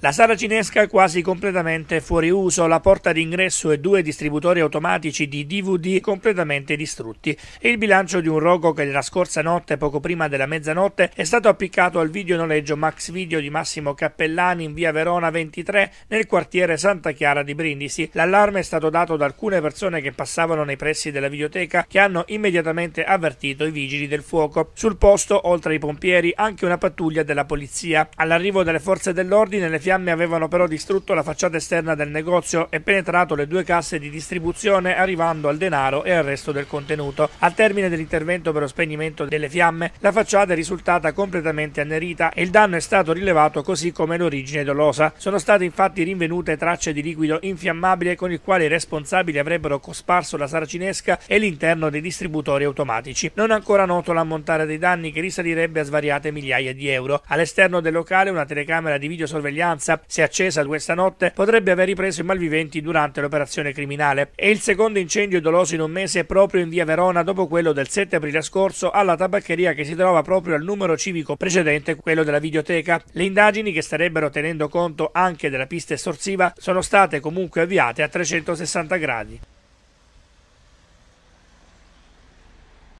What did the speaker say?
La sala cinesca è quasi completamente fuori uso, la porta d'ingresso e due distributori automatici di DVD completamente distrutti e il bilancio di un rogo che la scorsa notte, poco prima della mezzanotte, è stato appiccato al videonoleggio Max Video di Massimo Cappellani in via Verona 23 nel quartiere Santa Chiara di Brindisi. L'allarme è stato dato da alcune persone che passavano nei pressi della videoteca che hanno immediatamente avvertito i vigili del fuoco. Sul posto, oltre ai pompieri, anche una pattuglia della polizia. All'arrivo delle forze dell'ordine le fiamme avevano però distrutto la facciata esterna del negozio e penetrato le due casse di distribuzione arrivando al denaro e al resto del contenuto. Al termine dell'intervento per lo spegnimento delle fiamme, la facciata è risultata completamente annerita e il danno è stato rilevato così come l'origine dolosa. Sono state infatti rinvenute tracce di liquido infiammabile con il quale i responsabili avrebbero cosparso la saracinesca e l'interno dei distributori automatici. Non è ancora noto l'ammontare dei danni che risalirebbe a svariate migliaia di euro. All'esterno del locale una telecamera di videosorveglianza minoranza, se accesa questa notte, potrebbe aver ripreso i malviventi durante l'operazione criminale. È il secondo incendio doloso in un mese proprio in via Verona dopo quello del 7 aprile scorso alla tabaccheria che si trova proprio al numero civico precedente, quello della videoteca. Le indagini, che starebbero tenendo conto anche della pista estorsiva, sono state comunque avviate a 360 gradi.